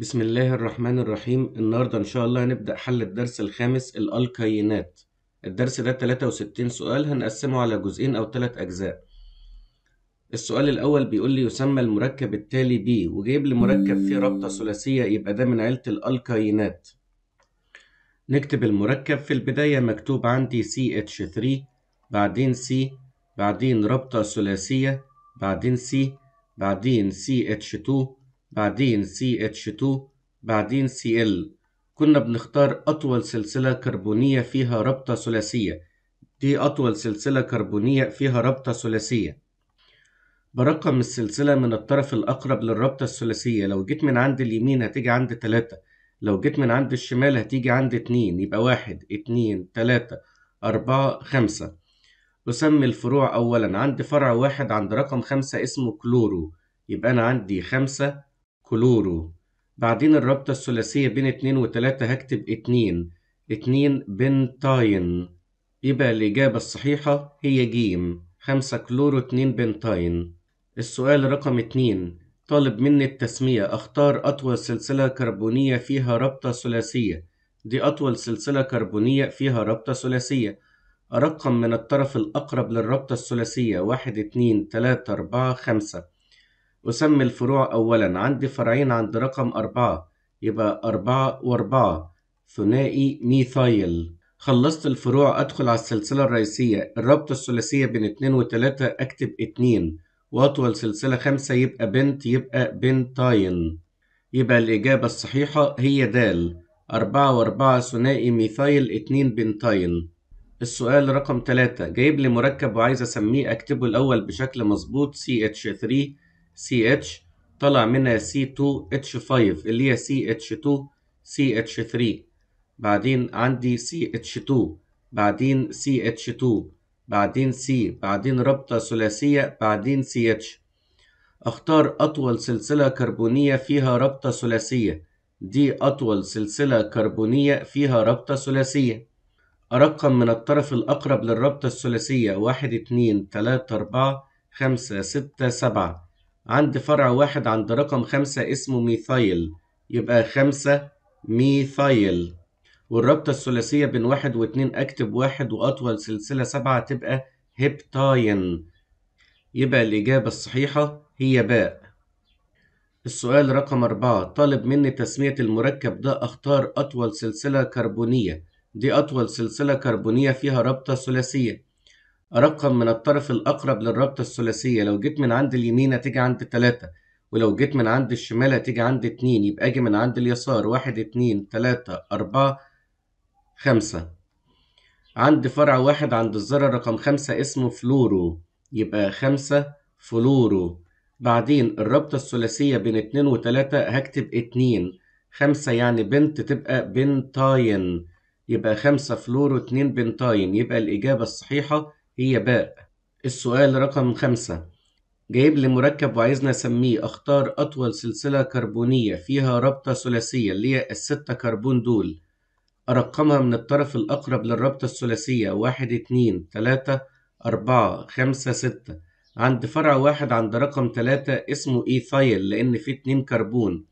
بسم الله الرحمن الرحيم النهاردة إن شاء الله هنبدأ حل الدرس الخامس الألكينات الدرس ده 63 سؤال هنقسمه على جزئين أو ثلاث أجزاء السؤال الأول بيقول لي يسمى المركب التالي ب وجايب لي مركب فيه رابطة ثلاثية يبقى ده من عيلة الألكينات نكتب المركب في البداية مكتوب عندي CH3 بعدين C بعدين رابطة ثلاثية بعدين C بعدين CH2 بعدين CH2 بعدين Cl كنا بنختار أطول سلسلة كربونية فيها رابطة ثلاثية دي أطول سلسلة كربونية فيها رابطة ثلاثية برقم السلسلة من الطرف الأقرب للرابطة الثلاثية لو جيت من عند اليمين هتيجي عند تلاتة لو جيت من عند الشمال هتيجي عند اتنين يبقى واحد اتنين تلاتة أربعة خمسة أسمي الفروع أولا عندي فرع واحد عند رقم خمسة اسمه كلورو يبقى أنا عندي خمسة كلورو بعدين الرابطة الثلاثية بين اتنين وتلاتة هكتب اتنين اتنين بنتاين يبقى الإجابة الصحيحة هي جيم خمسة كلورو اتنين بنتاين السؤال رقم اتنين طالب مني التسمية أختار أطول سلسلة كربونية فيها رابطة ثلاثية دي أطول سلسلة كربونية فيها رابطة ثلاثية أرقم من الطرف الأقرب للرابطة الثلاثية واحد اتنين تلاتة أربعة خمسة أسمي الفروع أولا عندي فرعين عند رقم أربعة يبقى أربعة وأربعة ثنائي ميثايل خلصت الفروع أدخل على السلسلة الرئيسية الرابطة الثلاثية بين اتنين وتلاتة أكتب اتنين وأطول سلسلة خمسة يبقى بنت يبقى بنتاين يبقى الإجابة الصحيحة هي دال أربعة وأربعة ثنائي ميثايل اتنين بنتاين السؤال رقم تلاتة جايب لي مركب وعايز أسميه أكتبه الأول بشكل مظبوط CH3 CH طلع منها c 2 h 5 اللي هي ch 2 ch 3 بعدين عندي ch 2 بعدين ch 2 بعدين C بعدين رابطة ثلاثية بعدين CH اختار اطول سلسلة كربونية فيها رابطة ثلاثية دي اطول سلسلة كربونية فيها رابطة ثلاثية ارقم من الطرف الاقرب للرابطة الثلاثية واحد اتنين تلاتة اربعة خمسة ستة سبعة عند فرع واحد عند رقم خمسة اسمه ميثايل يبقى خمسة ميثايل والرابطة الثلاثية بين واحد واتنين أكتب واحد وأطول سلسلة سبعة تبقى هبتاين يبقى الإجابة الصحيحة هي باء السؤال رقم أربعة طالب مني تسمية المركب ده أختار أطول سلسلة كربونية دي أطول سلسلة كربونية فيها رابطة ثلاثية رقم من الطرف الأقرب للرابطة الثلاثية لو جيت من عند اليمين هتيجي عند تلاتة ولو جيت من عند الشمال هتيجي عند اتنين يبقى أجي من عند اليسار واحد اتنين تلاتة أربعة خمسة عند فرع واحد عند الذرة رقم خمسة اسمه فلورو يبقى خمسة فلورو بعدين الرابطة الثلاثية بين اتنين وتلاتة هكتب اتنين خمسة يعني بنت تبقى بنتاين يبقى خمسة فلورو اتنين بنتاين يبقى الإجابة الصحيحة هي إيه باء السؤال رقم خمسة جايب لي مركب وعايزني أسميه أختار أطول سلسلة كربونية فيها رابطة ثلاثية اللي هي الستة كربون دول أرقمها من الطرف الأقرب للرابطة الثلاثية واحد اتنين تلاتة أربعة خمسة ستة عند فرع واحد عند رقم تلاتة اسمه إيثايل لأن فيه اتنين كربون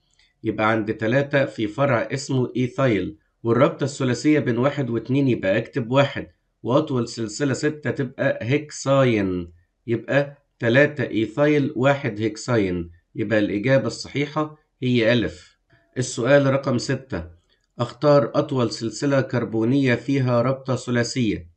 يبقى عند تلاتة في فرع اسمه إيثايل والرابطة الثلاثية بين واحد واتنين يبقى أكتب واحد وأطول سلسلة ستة تبقى هيكساين يبقى تلاتة إيثايل واحد هيكساين يبقى الإجابة الصحيحة هي ألف السؤال رقم ستة أختار أطول سلسلة كربونية فيها رابطه ثلاثية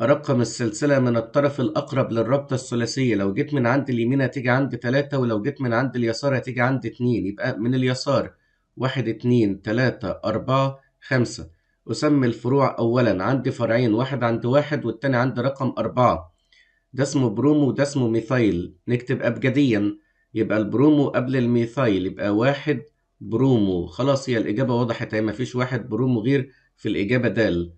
رقم السلسلة من الطرف الأقرب للرابطه الثلاثية لو جيت من عند اليمين هتيجي عند ثلاثة ولو جيت من عند اليسار هتيجي عند اتنين يبقى من اليسار واحد اتنين تلاتة أربعة خمسة أسمي الفروع أولا عندي فرعين واحد عند واحد والتاني عند رقم أربعة ده اسمه برومو وده اسمه ميثايل نكتب أبجديا يبقى البرومو قبل الميثايل يبقى واحد برومو خلاص هي الإجابة وضحت هي مفيش واحد برومو غير في الإجابة دال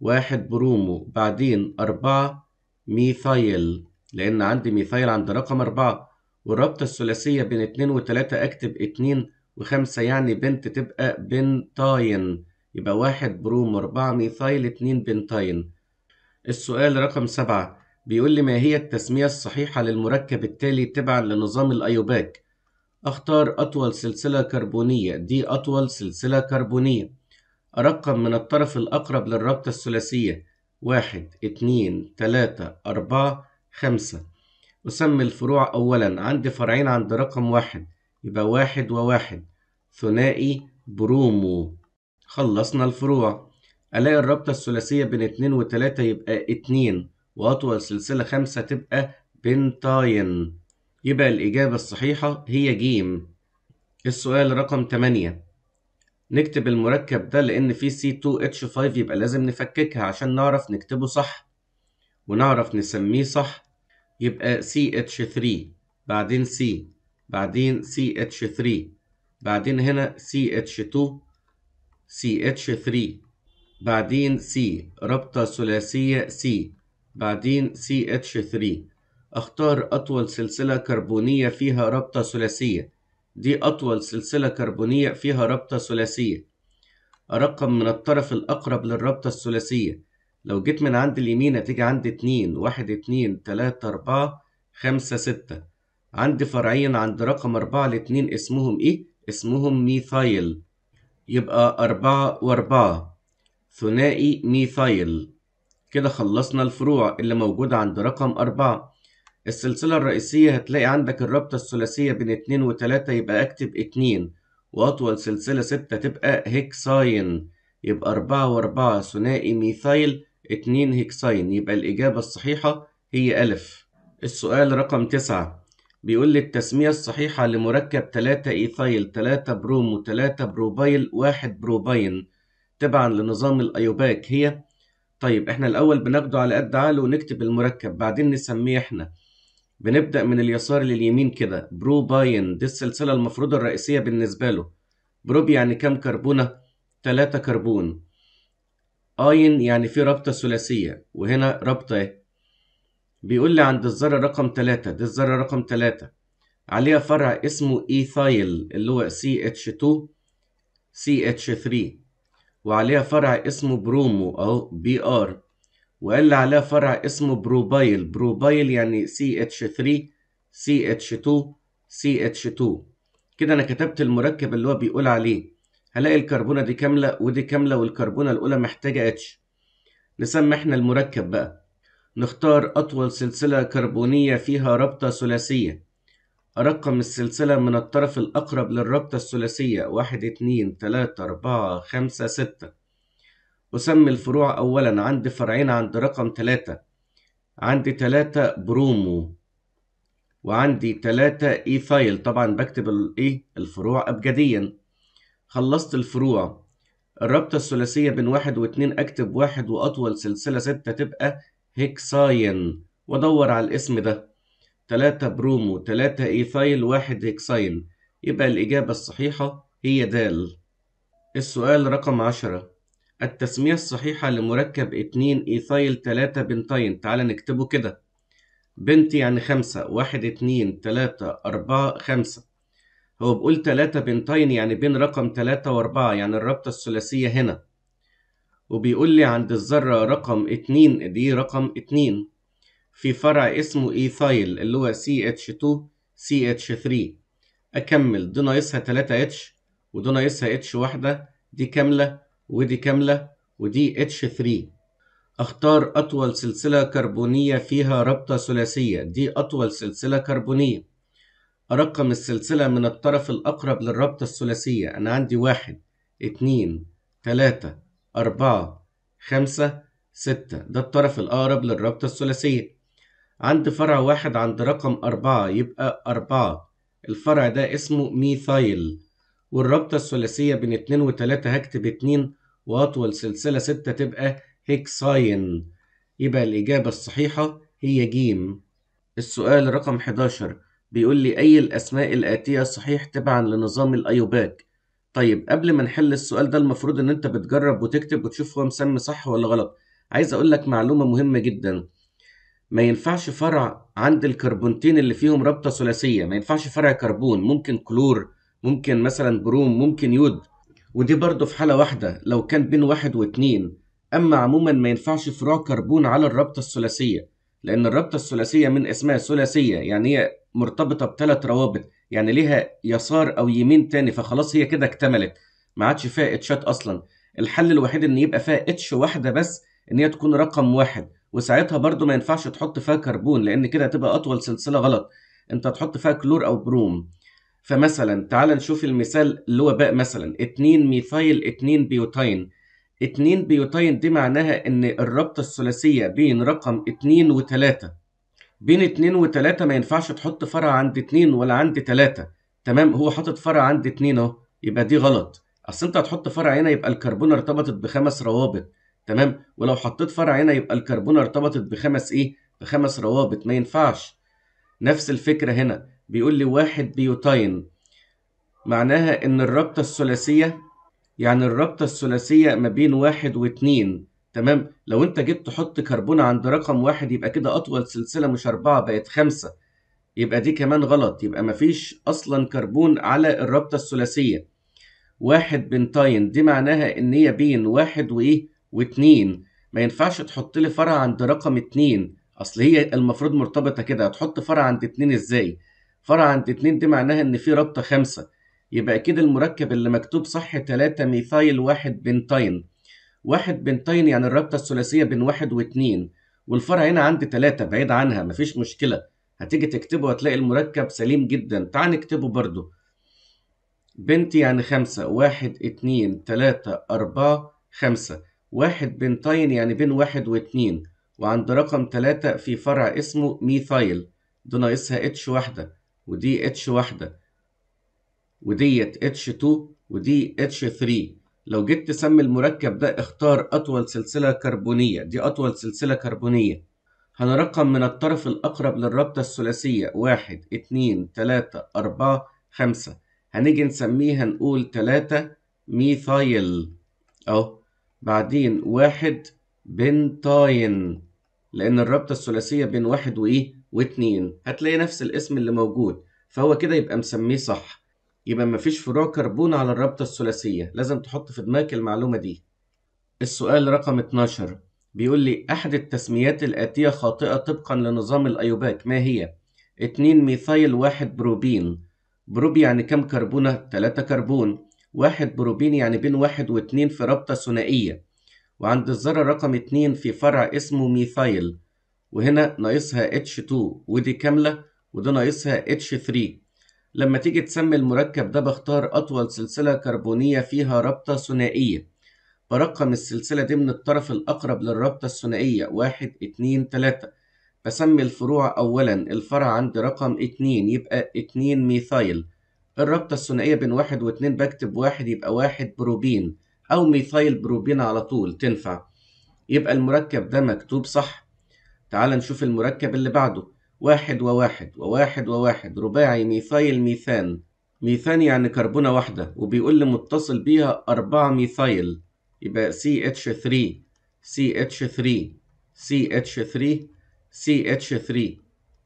واحد برومو بعدين أربعة ميثايل لأن عندي ميثايل عند رقم أربعة والرابطة الثلاثية بين اتنين وتلاتة أكتب اتنين وخمسة يعني بنت تبقى بنتاين يبقى واحد بروم أربعة ميثايل اتنين بنتاين السؤال رقم سبعة بيقول لي ما هي التسمية الصحيحة للمركب التالي تبعا لنظام الأيوباك أختار أطول سلسلة كربونية دي أطول سلسلة كربونية أرقم من الطرف الأقرب للرابطة الثلاثية واحد اتنين تلاتة أربعة خمسة أسمي الفروع أولا عندي فرعين عند رقم واحد يبقى واحد وواحد ثنائي برومو خلصنا الفروع ألاقي الرابطة الثلاثية بين اتنين وتلاتة يبقى اتنين وأطول سلسلة خمسة تبقى بنتاين يبقى الإجابة الصحيحة هي جيم السؤال رقم تمانية نكتب المركب ده لأن فيه C2H5 يبقى لازم نفككها عشان نعرف نكتبه صح ونعرف نسميه صح يبقى CH3 بعدين C بعدين CH3 بعدين هنا CH2 CH3 بعدين C رابطة ثلاثية C بعدين CH3 أختار أطول سلسلة كربونية فيها رابطة ثلاثية دي أطول سلسلة كربونية فيها رابطة ثلاثية أرقم من الطرف الأقرب للرابطة الثلاثية لو جيت من عند اليمين هتيجي عند اتنين واحد اتنين تلاتة أربعة خمسة ستة عندي فرعين عند رقم أربعة لاتنين اسمهم إيه؟ اسمهم ميثايل يبقى أربعة وأربعة ثنائي ميثايل كده خلصنا الفروع اللي موجودة عند رقم أربعة السلسلة الرئيسية هتلاقي عندك الرابطة الثلاثية بين اتنين وتلاتة يبقى أكتب اتنين وأطول سلسلة ستة تبقى هيكساين يبقى أربعة وأربعة ثنائي ميثايل اتنين هيكساين يبقى الإجابة الصحيحة هي ألف السؤال رقم تسعة بيقول لي التسمية الصحيحة لمركب 3 إيثايل 3 برومو 3 بروبايل 1 بروباين تبعا لنظام الأيوباك هي طيب احنا الأول بناخده على قد عقله ونكتب المركب بعدين نسميه احنا بنبدأ من اليسار لليمين كده بروباين دي السلسلة المفروضة الرئيسية بالنسبة له بروب يعني كام كربونة؟ 3 كربون آين يعني في رابطة ثلاثية وهنا رابطة إيه؟ بيقول لي عند الذرة رقم 3 دي الذرة رقم 3 عليها فرع اسمه ايثايل اللي هو CH2 CH3 وعليها فرع اسمه برومو أو بي آر وقال لي عليها فرع اسمه بروبايل بروبايل يعني CH3 CH2 CH2 كده أنا كتبت المركب اللي هو بيقول عليه هلاقي الكربونة دي كاملة ودي كاملة والكربونة الأولى محتاجة H نسمي احنا المركب بقى نختار أطول سلسلة كربونية فيها رابطة ثلاثية أرقم السلسلة من الطرف الأقرب للرابطة الثلاثية واحد اتنين تلاتة أربعة خمسة ستة أسمي الفروع أولا عندي فرعين عند رقم تلاتة عندي تلاتة برومو وعندي تلاتة فايل طبعا بكتب الإيه الفروع أبجديا خلصت الفروع الرابطة الثلاثية بين واحد واتنين أكتب واحد وأطول سلسلة ستة تبقى هيكساين وادور على الاسم ده تلاتة برومو تلاتة ايثايل واحد هيكساين يبقى الإجابة الصحيحة هي د السؤال رقم عشرة التسمية الصحيحة لمركب اتنين ايثايل تلاتة بنتاين تعالى نكتبه كده بنت يعني خمسة واحد اتنين تلاتة أربعة خمسة هو بقول تلاتة بنتاين يعني بين رقم تلاتة وأربعة يعني الرابطة الثلاثية هنا وبيقول لي عند الذرة رقم اتنين دي رقم اتنين في فرع اسمه ايثايل اللي هو CH2 CH3 أكمل دي ناقصها تلاتة اتش ودي ناقصها اتش واحدة دي كاملة ودي كاملة ودي اتش 3 أختار أطول سلسلة كربونية فيها رابطة ثلاثية دي أطول سلسلة كربونية أرقم السلسلة من الطرف الأقرب للرابطة الثلاثية أنا عندي واحد اتنين تلاتة أربعة خمسة ستة ده الطرف الأقرب للرابطة الثلاثية عند فرع واحد عند رقم أربعة يبقى أربعة الفرع ده اسمه ميثايل والرابطة الثلاثية بين اتنين وتلاتة هكتب اتنين وأطول سلسلة ستة تبقى هيكساين يبقى الإجابة الصحيحة هي جيم السؤال رقم 11 بيقول لي أي الأسماء الآتية صحيح تبعا لنظام الأيوباك طيب قبل ما نحل السؤال ده المفروض ان انت بتجرب وتكتب وتشوف هو مسمي صح ولا غلط عايز اقول لك معلومة مهمة جدا ما ينفعش فرع عند الكربونتين اللي فيهم رابطة ثلاثية ما ينفعش فرع كربون ممكن كلور ممكن مثلا بروم ممكن يود ودي برضه في حالة واحدة لو كان بين واحد واتنين أما عموما ما ينفعش فروع كربون على الرابطة الثلاثية لأن الرابطة الثلاثية من اسمها ثلاثية يعني هي مرتبطة بثلاث روابط يعني ليها يسار أو يمين تاني فخلاص هي كده اكتملت ما عادش فيها اتشات أصلا الحل الوحيد إن يبقى فيها اتش واحدة بس إن هي تكون رقم واحد وساعتها برضو ما ينفعش تحط فيها كربون لأن كده هتبقى أطول سلسلة غلط أنت هتحط فيها كلور أو بروم فمثلا تعال نشوف المثال اللي هو باء مثلا 2 ميثايل 2 بيوتاين اتنين بيوتين دي معناها ان الرابطة الثلاثية بين رقم اتنين وتلاتة بين اتنين وتلاتة ما ينفعش تحط فرع عند اتنين ولا عند تلاتة تمام هو حاطط فرع عند اتنين اهو يبقى دي غلط اصل انت هتحط فرع هنا يبقى الكربون ارتبطت بخمس روابط تمام ولو حطيت فرع هنا يبقى الكربون ارتبطت بخمس ايه بخمس روابط ما ينفعش نفس الفكرة هنا بيقول لي واحد بيوتين معناها ان الرابطة الثلاثية يعني الرابطة الثلاثية ما بين واحد واتنين تمام لو انت جيت تحط كربون عند رقم واحد يبقى كده أطول سلسلة مش أربعة بقت خمسة يبقى دي كمان غلط يبقى مفيش أصلا كربون على الرابطة الثلاثية واحد بنتاين دي معناها إن هي بين واحد وإيه واتنين ما ينفعش تحط لي فرع عند رقم اتنين أصل هي المفروض مرتبطة كده هتحط فرع عند اتنين إزاي؟ فرع عند اتنين دي معناها إن في رابطة خمسة يبقى كده المركب اللي مكتوب صح 3 ميثايل واحد بنتين واحد بنتين يعني الرابطة الثلاثية بين واحد واتنين والفرع هنا عندي 3 بعيد عنها مفيش مشكلة هتيجي تكتبه هتلاقي المركب سليم جدا تعال نكتبه برضو بنت يعني خمسة واحد اتنين تلاتة أربعة خمسة واحد بنتين يعني بين واحد واتنين وعند رقم تلاتة في فرع اسمه ميثايل ده ناقصها اتش واحدة ودي اتش واحدة وديت اتش 2 ودي اتش 3 لو جيت تسمي المركب ده اختار أطول سلسلة كربونية دي أطول سلسلة كربونية هنرقم من الطرف الأقرب للرابطة الثلاثية واحد اتنين تلاتة أربعة خمسة هنيجي نسميها نقول تلاتة ميثايل أهو بعدين واحد بنتاين لأن الرابطة الثلاثية بين واحد وإيه واتنين هتلاقي نفس الاسم اللي موجود فهو كده يبقى مسميه صح يبقى مفيش فروع كربون على الرابطة الثلاثية لازم تحط في دماغك المعلومة دي السؤال رقم 12 بيقول لي أحد التسميات الآتية خاطئة طبقا لنظام الأيوباك ما هي؟ 2 ميثايل 1 بروبين بروب يعني كم كربونة؟ 3 كربون 1 بروبين يعني بين 1 و2 في رابطة ثنائية وعند الذرة رقم 2 في فرع اسمه ميثايل وهنا ناقصها H2 ودي كاملة وده ناقصها H3 لما تيجي تسمي المركب ده بختار أطول سلسلة كربونية فيها رابطة ثنائية برقم السلسلة دي من الطرف الأقرب للرابطة الثنائية واحد اتنين تلاتة بسمي الفروع أولا الفرع عندي رقم اتنين يبقى اتنين ميثايل الرابطة الثنائية بين واحد واتنين بكتب واحد يبقى واحد بروبين أو ميثايل بروبين على طول تنفع يبقى المركب ده مكتوب صح تعال نشوف المركب اللي بعده واحد وواحد وواحد وواحد رباعي ميثايل ميثان ميثان يعني كربونة واحدة وبيقول لي متصل بيها أربعة ميثايل يبقى CH3 CH3 CH3 CH3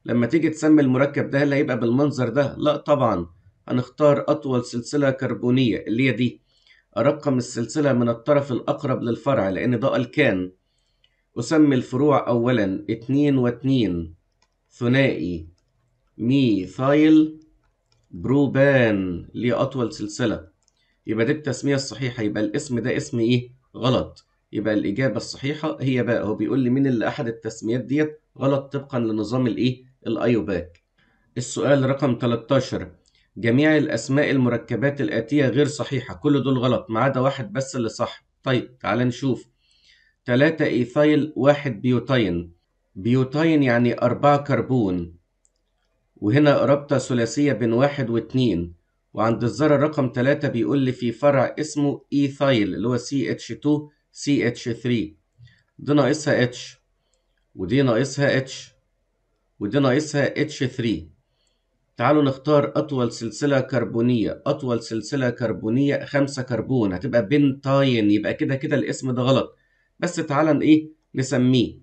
لما تيجي تسمي المركب ده هل هيبقى بالمنظر ده؟ لا طبعا هنختار أطول سلسلة كربونية اللي هي دي أرقم السلسلة من الطرف الأقرب للفرع لأن ده ألكان أسمي الفروع أولا اتنين واتنين ثنائي ميثايل بروبان ليه أطول سلسلة يبقى دي التسمية الصحيحة يبقى الاسم ده اسم إيه؟ غلط يبقى الإجابة الصحيحة هي بقى هو بيقول لي مين اللي أحد التسميات ديت غلط طبقا لنظام الإيه؟ الأيوباك السؤال رقم 13 جميع الأسماء المركبات الآتية غير صحيحة كل دول غلط ما عدا واحد بس اللي صح طيب تعال نشوف 3 إيثايل 1 بيوتين بيوتين يعني أربعة كربون وهنا رابطة ثلاثية بين واحد واتنين وعند الذرة رقم تلاتة بيقول لي في فرع اسمه إيثايل اللي هو CH2 CH3 دي ناقصها H ودي ناقصها H ودي ناقصها H3 تعالوا نختار أطول سلسلة كربونية أطول سلسلة كربونية خمسة كربون هتبقى بنتاين يبقى كده كده الاسم ده غلط بس تعالى إيه نسميه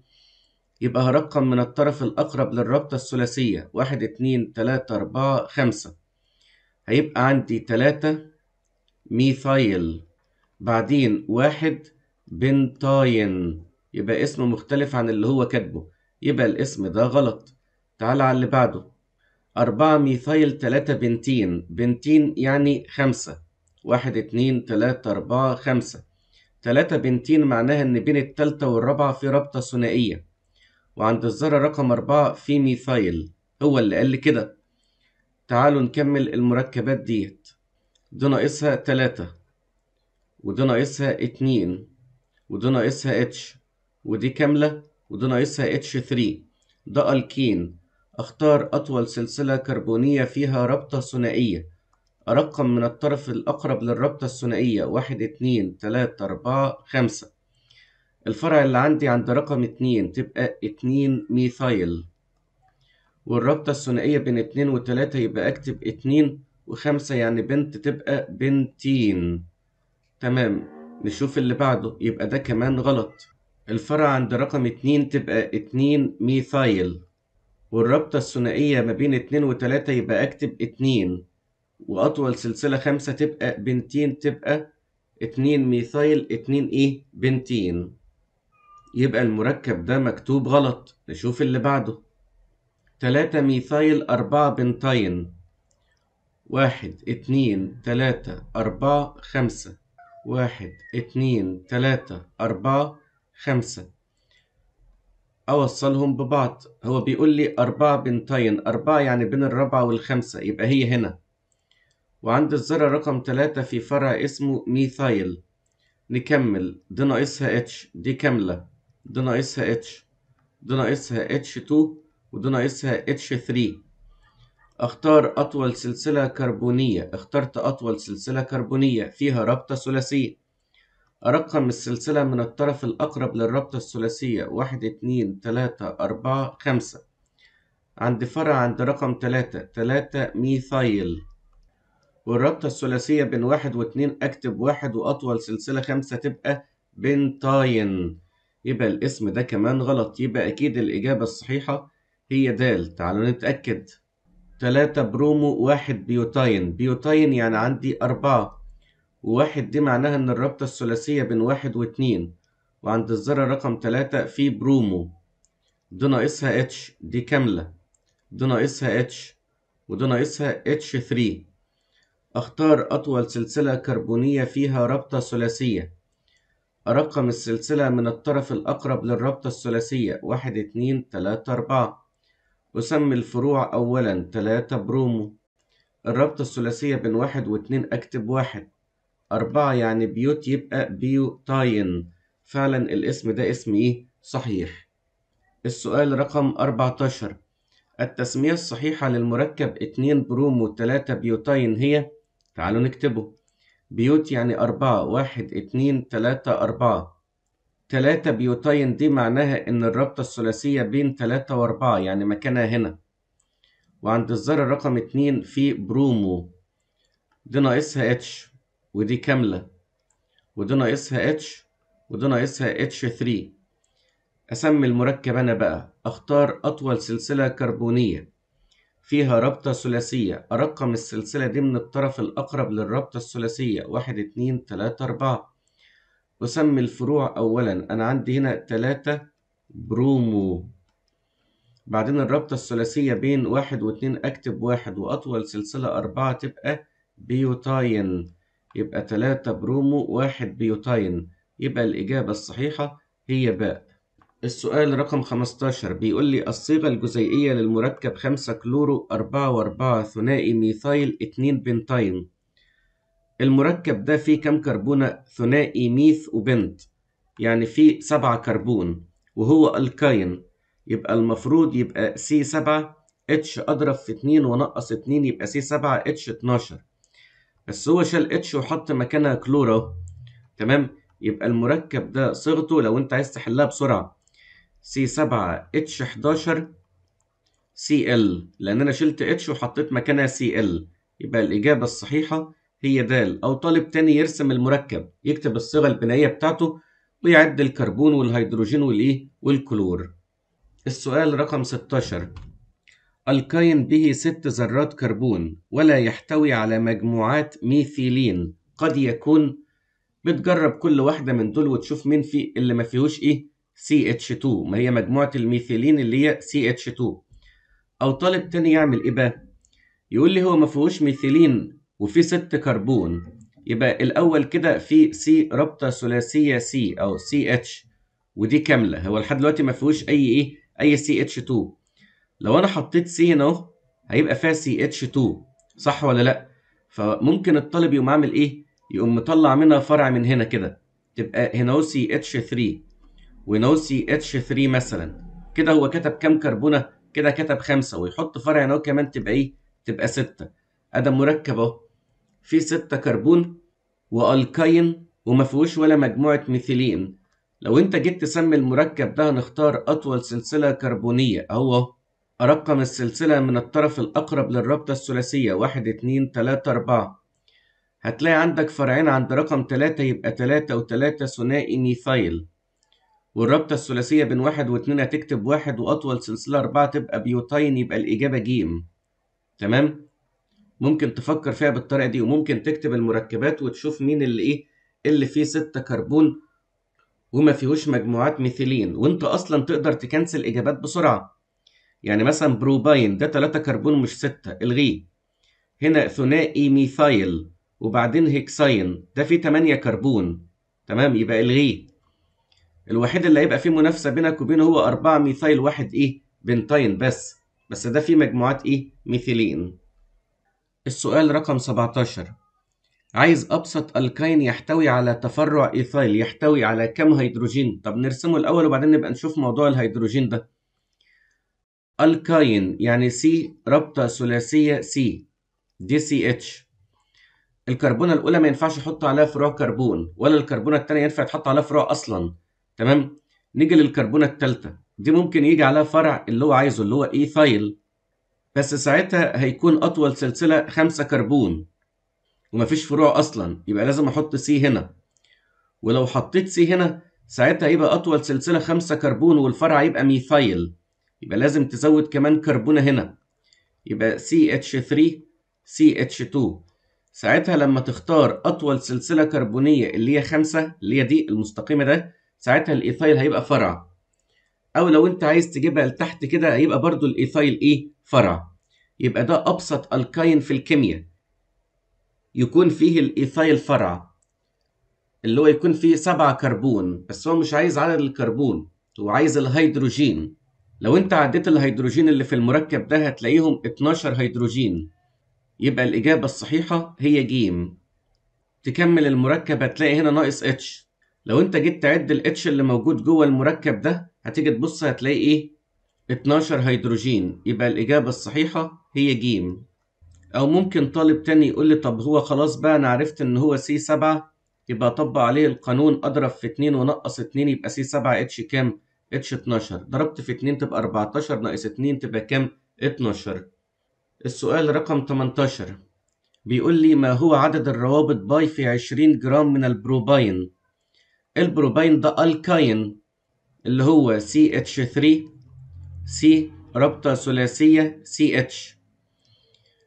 يبقى هرقم من الطرف الأقرب للرابطة الثلاثية واحد اتنين تلاتة أربعة خمسة هيبقى عندي تلاتة ميثايل بعدين واحد بنتاين يبقى اسمه مختلف عن اللي هو كاتبه يبقى الاسم ده غلط تعال على اللي بعده أربعة ميثايل تلاتة بنتين بنتين يعني خمسة واحد اتنين تلاتة أربعة خمسة تلاتة بنتين معناها إن بين التالتة والرابعة في رابطة ثنائية وعند الذرة رقم أربعة في ميثايل هو اللي قال لي كده تعالوا نكمل المركبات ديت دي ناقصها تلاتة ودي ناقصها اتنين ودي ناقصها اتش ودي كاملة ودي ناقصها اتش ثري ده الكين اختار أطول سلسلة كربونية فيها رابطة ثنائية أرقم من الطرف الأقرب للرابطة الثنائية واحد اتنين تلاتة أربعة خمسة الفرع اللي عندي عند رقم اتنين تبقى اتنين ميثايل والرابطة الثنائية بين اتنين وتلاتة يبقى أكتب اتنين وخمسة يعني بنت تبقى بنتين تمام نشوف اللي بعده يبقى ده كمان غلط الفرع عند رقم اتنين تبقى اتنين ميثايل والرابطة الثنائية ما بين اتنين وتلاتة يبقى أكتب اتنين وأطول سلسلة خمسة تبقى بنتين تبقى اتنين ميثايل اتنين إيه بنتين يبقى المركب ده مكتوب غلط نشوف اللي بعده تلاتة ميثايل أربعة بنتاين واحد اتنين تلاتة أربعة خمسة واحد اتنين تلاتة أربعة خمسة أوصلهم ببعض هو بيقول لي أربعة بنتاين أربعة يعني بين الرابعة والخمسة يبقى هي هنا وعند الذرة رقم تلاتة في فرع اسمه ميثايل نكمل دي ناقصها اتش دي كاملة ده ناقصها اتش ده ناقصها اتش 2 وده ناقصها اتش 3 اختار اطول سلسلة كربونية اخترت اطول سلسلة كربونية فيها رابطة ثلاثية ارقم السلسلة من الطرف الاقرب للرابطة الثلاثية واحد اتنين تلاتة اربعة خمسة عند فرع عند رقم تلاتة تلاتة ميثايل والرابطة الثلاثية بين واحد واتنين اكتب واحد واطول سلسلة خمسة تبقى بنتاين يبقى الاسم ده كمان غلط يبقى أكيد الإجابة الصحيحة هي د تعالوا نتأكد تلاتة برومو واحد بيوتاين بيوتاين يعني عندي أربعة وواحد دي معناها إن الرابطة الثلاثية بين واحد واتنين وعند الذرة رقم تلاتة في برومو دي ناقصها اتش دي كاملة دي ناقصها اتش ودي ناقصها اتش ثري اختار اطول سلسلة كربونية فيها رابطة ثلاثية رقم السلسلة من الطرف الأقرب للرابطة الثلاثية واحد اتنين تلاتة أربعة أسمي الفروع أولا تلاتة برومو الرابطة الثلاثية بين واحد واتنين أكتب واحد أربعة يعني بيوت يبقى بيوتاين فعلا الاسم ده اسم إيه؟ صحيح السؤال رقم أربعتاشر التسمية الصحيحة للمركب اتنين برومو تلاتة بيوتاين هي تعالوا نكتبه بيوت يعني أربعة واحد اتنين تلاتة أربعة تلاتة بيوتين دي معناها إن الرابطة الثلاثية بين تلاتة وأربعة يعني مكانها هنا وعند الذرة رقم اتنين في برومو دي ناقصها اتش ودي كاملة ودي ناقصها اتش ودي ناقصها اتش ثري أسمي المركب أنا بقى أختار أطول سلسلة كربونية فيها رابطة ثلاثية أرقم السلسلة دي من الطرف الأقرب للرابطة الثلاثية واحد اتنين تلاتة أربعة أسمي الفروع أولا أنا عندي هنا تلاتة برومو بعدين الرابطة الثلاثية بين واحد واتنين أكتب واحد وأطول سلسلة أربعة تبقى بيوتاين يبقى تلاتة برومو واحد بيوتاين يبقى الإجابة الصحيحة هي باء السؤال رقم 15 بيقول لي الصيغة الجزيئية للمركب 5 كلورو 4 و4 ثنائي ميثايل 2 بنتاين المركب ده فيه كم كربونة ثنائي ميث وبنت يعني فيه 7 كربون وهو الكاين يبقى المفروض يبقى سي 7 اتش اضرب في 2 ونقص 2 يبقى سي 7 اتش 12 بس هو شال اتش وحط مكانها كلورو تمام يبقى المركب ده صيغته لو انت عايز تحلها بسرعة سي 7 اتش 11 سي ال لأن أنا شلت اتش وحطيت مكانها سي ال يبقى الإجابة الصحيحة هي د أو طالب تاني يرسم المركب يكتب الصيغة البنائية بتاعته ويعد الكربون والهيدروجين والإيه والكلور السؤال رقم 16 الكاين به ست ذرات كربون ولا يحتوي على مجموعات ميثيلين قد يكون بتجرب كل واحدة من دول وتشوف مين في اللي ما فيهوش إيه CH2 ما هي مجموعة الميثيلين اللي هي CH2 أو طالب تاني يعمل إيه بقى؟ يقول لي هو ما فيهوش ميثيلين وفي ست كربون يبقى الأول كده في C رابطة ثلاثية C أو CH ودي كاملة هو لحد دلوقتي ما فيهوش أي إيه؟ أي CH2 لو أنا حطيت C هنا أهو هيبقى فيها CH2 صح ولا لأ؟ فممكن الطالب يقوم عامل إيه؟ يقوم مطلع منها فرع من هنا كده تبقى هنا أهو CH3 ونو سي اتش 3 مثلا كده هو كتب كام كربونه كده كتب خمسه ويحط فرع نو كمان تبقى ايه تبقى سته ادم مركب اهو فيه سته كربون والكاين وما فيهوش ولا مجموعه ميثيلين لو انت جيت تسمي المركب ده هنختار اطول سلسله كربونيه اهو ارقم السلسله من الطرف الاقرب للرابطه الثلاثيه واحد اتنين تلاته اربعه هتلاقي عندك فرعين عند رقم تلاتة يبقى تلاتة وتلاتة ثنائي ميثايل والرابطة الثلاثية بين واحد واتنين هتكتب واحد وأطول سلسلة أربعة تبقى بيوتين يبقى الإجابة جيم تمام؟ ممكن تفكر فيها بالطريقة دي وممكن تكتب المركبات وتشوف مين اللي إيه اللي فيه ستة كربون وما فيهوش مجموعات ميثيلين وأنت أصلا تقدر تكنسل إجابات بسرعة يعني مثلا بروباين ده تلاتة كربون مش ستة الغيه هنا ثنائي ميثايل وبعدين هيكساين ده فيه تمانية كربون تمام يبقى الغيه الوحيد اللي هيبقى فيه منافسه بينك وبينه هو 4 ميثايل واحد ايه بنتين بس بس ده فيه مجموعات ايه ميثيلين السؤال رقم 17 عايز ابسط الكاين يحتوي على تفرع ايثايل يحتوي على كم هيدروجين طب نرسمه الاول وبعدين نبقى نشوف موضوع الهيدروجين ده الكاين يعني سي رابطه ثلاثيه سي دي سي اتش الكربونه الاولى ما ينفعش احط عليها فروع كربون ولا الكربونه الثانيه ينفع يتحط عليها فروع اصلا تمام نيجي للكربونه الثالثه دي ممكن يجي عليها فرع اللي هو عايزه اللي هو ايثايل بس ساعتها هيكون اطول سلسله خمسه كربون ومفيش فروع اصلا يبقى لازم احط سي هنا ولو حطيت سي هنا ساعتها يبقى اطول سلسله خمسه كربون والفرع يبقى ميثايل يبقى لازم تزود كمان كربونه هنا يبقى CH3 CH2 ساعتها لما تختار أطول سلسلة كربونية اللي هي خمسة اللي هي دي المستقيمة ده ساعتها الايثايل هيبقى فرع او لو انت عايز تجيبها لتحت كده هيبقى برضو الايثايل ايه فرع يبقى ده ابسط الكاين في الكيمياء يكون فيه الايثايل فرع اللي هو يكون فيه سبعة كربون بس هو مش عايز عدد الكربون هو عايز الهيدروجين لو انت عديت الهيدروجين اللي في المركب ده هتلاقيهم 12 هيدروجين يبقى الإجابة الصحيحة هي ج تكمل المركب هتلاقي هنا ناقص اتش لو انت جيت تعد الاتش اللي موجود جوه المركب ده هتيجي تبص هتلاقي ايه 12 هيدروجين يبقى الاجابه الصحيحه هي ج او ممكن طالب تاني يقول لي طب هو خلاص بقى انا عرفت ان هو سي 7 يبقى اطبق عليه القانون اضرب في 2 ونقص 2 يبقى سي 7 اتش كام اتش 12 ضربت في 2 تبقى 14 ناقص 2 تبقى كام 12 السؤال رقم 18 بيقول لي ما هو عدد الروابط باي في 20 جرام من البروباين البروبين ده الكاين اللي هو CH3 سي رابطة ثلاثية CH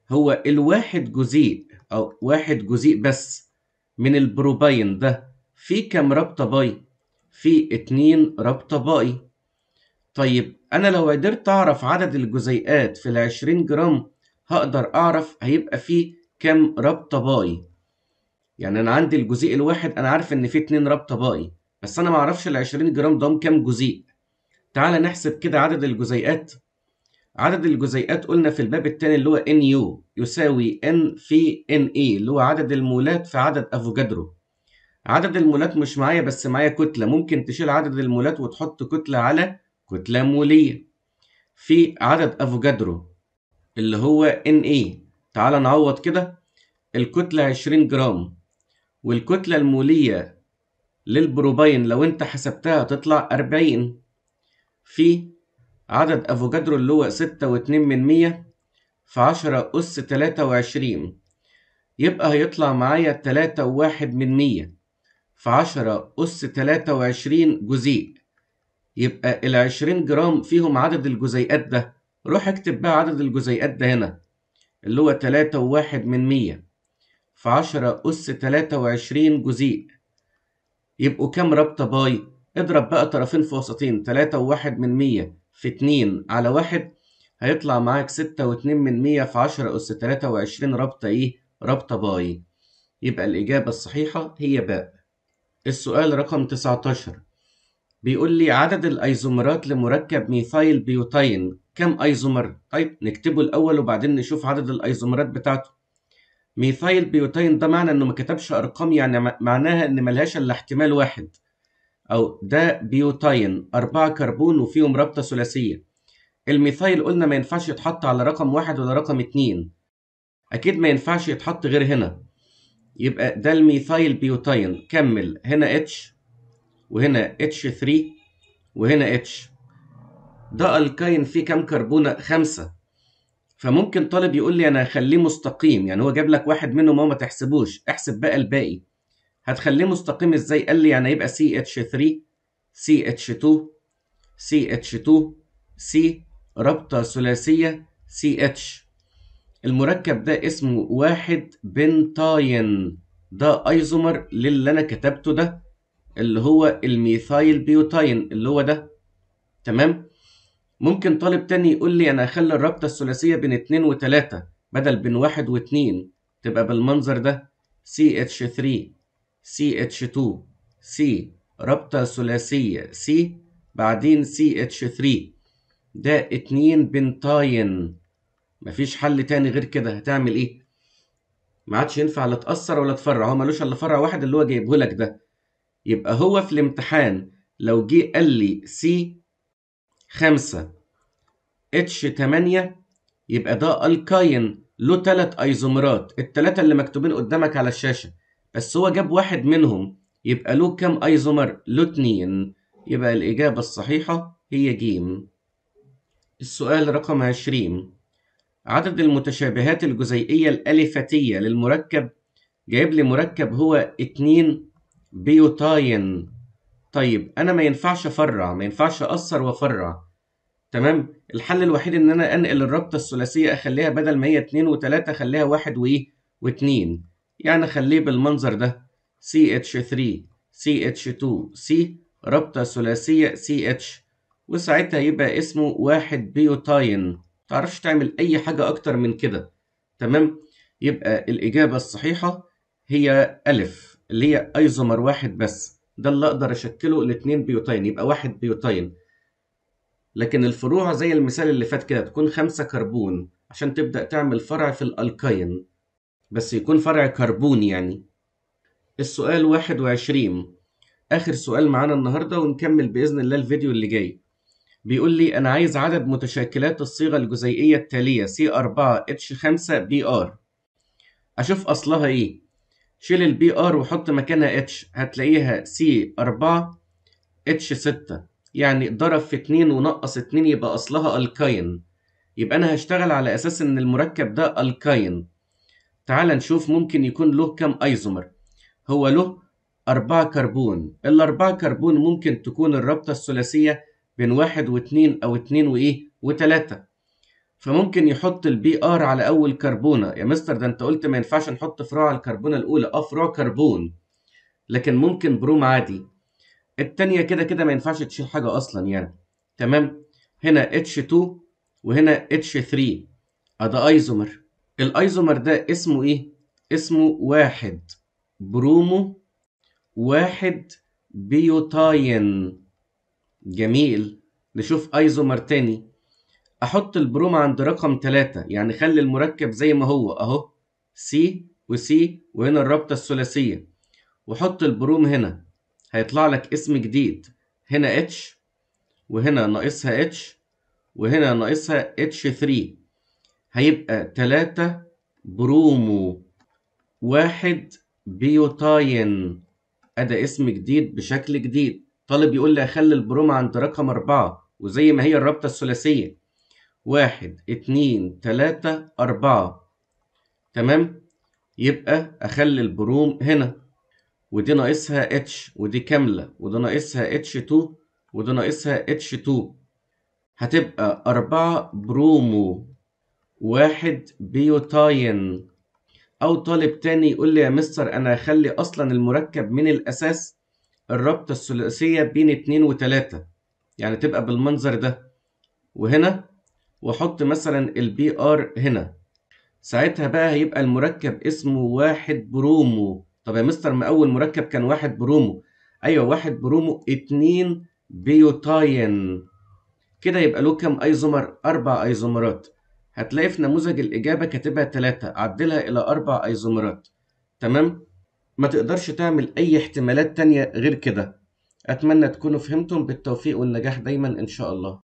هو الواحد جزيء أو واحد جزيء بس من البروبين ده فيه كام رابطة باي؟ فيه اتنين رابطة باي طيب أنا لو قدرت أعرف عدد الجزيئات في العشرين جرام هقدر أعرف هيبقى فيه كام رابطة باي يعني انا عندي الجزيء الواحد انا عارف ان فيه اتنين رابطه باقي بس انا ما اعرفش ال 20 جرام دهم كام جزيء تعال نحسب كده عدد الجزيئات عدد الجزيئات قلنا في الباب الثاني اللي هو ان يو يساوي ان في ان اي e، اللي هو عدد المولات في عدد افوكادرو عدد المولات مش معايا بس معايا كتله ممكن تشيل عدد المولات وتحط كتله على كتله موليه في عدد افوكادرو اللي هو ان اي e. تعال نعوض كده الكتله 20 جرام والكتلة المولية للبروباين لو انت حسبتها تطلع أربعين في عدد افوكادرو اللي هو ستة واتنين من مية في عشرة أس تلاتة وعشرين يبقى هيطلع معايا تلاتة وواحد من مية في عشرة أس تلاتة وعشرين جزيء يبقى العشرين جرام فيهم عدد الجزيئات ده روح اكتب بقى عدد الجزيئات ده هنا اللي هو تلاتة وواحد من مية في عشرة أس تلاتة وعشرين جزيء يبقوا كام رابطة باي؟ اضرب بقى طرفين في وسطين تلاتة وواحد من مية في اتنين على واحد هيطلع معاك ستة واتنين من مية في عشرة أس تلاتة وعشرين رابطة إيه؟ رابطة باي يبقى الإجابة الصحيحة هي باء السؤال رقم تسعتاشر بيقول لي عدد الأيزومرات لمركب ميثايل بيوتاين كم أيزومر؟ طيب نكتبه الأول وبعدين نشوف عدد الأيزومرات بتاعته ميثايل بيوتين ده معنى انه ما كتبش ارقام يعني معناها ان ملهاش الا احتمال واحد او ده بيوتين أربعة كربون وفيهم رابطة ثلاثية الميثايل قلنا ما ينفعش يتحط على رقم واحد ولا رقم اتنين أكيد ما ينفعش يتحط غير هنا يبقى ده الميثايل بيوتين كمل هنا اتش وهنا اتش 3 وهنا اتش ده الكاين فيه كام كربونة خمسة فممكن طالب يقول لي انا هخليه مستقيم يعني هو جاب لك واحد منهم وما تحسبوش احسب بقى الباقي هتخليه مستقيم ازاي قال لي يعني يبقى سي اتش 3 سي اتش 2 سي اتش 2 سي رابطه ثلاثيه سي اتش المركب ده اسمه واحد بنتاين ده ايزومر للي انا كتبته ده اللي هو الميثايل بيوتاين اللي هو ده تمام ممكن طالب تاني يقول لي أنا هخلي الرابطة الثلاثية بين اتنين وتلاتة بدل بين واحد واتنين تبقى بالمنظر ده CH3 CH2 C رابطة ثلاثية C بعدين CH3 ده اتنين بنتاين مفيش حل تاني غير كده هتعمل ايه؟ ما عادش ينفع لا تأثر ولا تفرع هو ملوش الا فرع واحد اللي هو جايبهولك ده يبقى هو في الامتحان لو جه قال لي C خمسة اتش تمانية يبقى ده الكاين له تلات ايزومرات التلاتة اللي مكتوبين قدامك على الشاشة بس هو جاب واحد منهم يبقى له كام ايزومر له اتنين يبقى الإجابة الصحيحة هي ج السؤال رقم عشرين عدد المتشابهات الجزيئية الألفتية للمركب جايب لي مركب هو اتنين بيوتاين طيب انا ما ينفعش افرع ما ينفعش اقصر وافرع تمام الحل الوحيد ان انا انقل الرابطه الثلاثيه اخليها بدل ما هي 2 و3 اخليها 1 و2 إيه؟ يعني اخليه بالمنظر ده CH3 CH2 C رابطه ثلاثيه CH وساعتها يبقى اسمه واحد بيوتاين تعرفش تعمل اي حاجه اكتر من كده تمام يبقى الاجابه الصحيحه هي الف اللي هي ايزومر واحد بس ده اللي اقدر اشكله الاثنين بيوتين يبقى واحد بيوتين لكن الفروع زي المثال اللي فات كده تكون خمسة كربون عشان تبدأ تعمل فرع في الألكاين بس يكون فرع كربون يعني السؤال 21 آخر سؤال معانا النهاردة ونكمل بإذن الله الفيديو اللي جاي بيقول لي أنا عايز عدد متشكلات الصيغة الجزيئية التالية C4H5BR أشوف أصلها إيه شيل البي ار وحط مكانها اتش هتلاقيها سي 4 اتش 6 يعني ضرب في 2 ونقص 2 يبقى اصلها الكاين يبقى انا هشتغل على اساس ان المركب ده الكاين تعال نشوف ممكن يكون له كم ايزومر هو له 4 كربون ال 4 كربون ممكن تكون الرابطة الثلاثية بين 1 و2 أو 2 وإيه و3 فممكن يحط البي ار على اول كربونه يا مستر ده انت قلت ما ينفعش نحط فروع على الكربونه الاولى اه فروع كربون لكن ممكن بروم عادي التانية كده كده ما ينفعش تشيل حاجة أصلا يعني تمام هنا اتش 2 وهنا اتش 3 ده أيزومر الأيزومر ده اسمه إيه؟ اسمه واحد برومو واحد بيوتاين جميل نشوف أيزومر تاني احط البروم عند رقم 3 يعني خلي المركب زي ما هو اهو سي وسي وهنا الرابطة الثلاثية وحط البروم هنا هيطلع لك اسم جديد هنا اتش وهنا ناقصها اتش وهنا ناقصها اتش 3 هيبقى 3 برومو واحد بيوتاين أدا اسم جديد بشكل جديد طالب يقول لي أخلي البروم عند رقم أربعة وزي ما هي الرابطة الثلاثية واحد اتنين تلاتة أربعة تمام يبقى أخلي البروم هنا ودي ناقصها اتش ودي كاملة ودي ناقصها اتش تو ودي ناقصها اتش تو هتبقى أربعة برومو واحد بيوتاين أو طالب تاني يقول لي يا مستر أنا هخلي أصلا المركب من الأساس الرابطة الثلاثية بين اتنين وتلاتة يعني تبقى بالمنظر ده وهنا واحط مثلا البي ار هنا ساعتها بقى هيبقى المركب اسمه واحد برومو طب يا مستر ما اول مركب كان واحد برومو ايوه واحد برومو اتنين بيوتاين كده يبقى له كام ايزومر اربع ايزومرات هتلاقي في نموذج الاجابه كاتبها تلاتة عدلها الى اربع ايزومرات تمام ما تقدرش تعمل اي احتمالات تانية غير كده اتمنى تكونوا فهمتم بالتوفيق والنجاح دايما ان شاء الله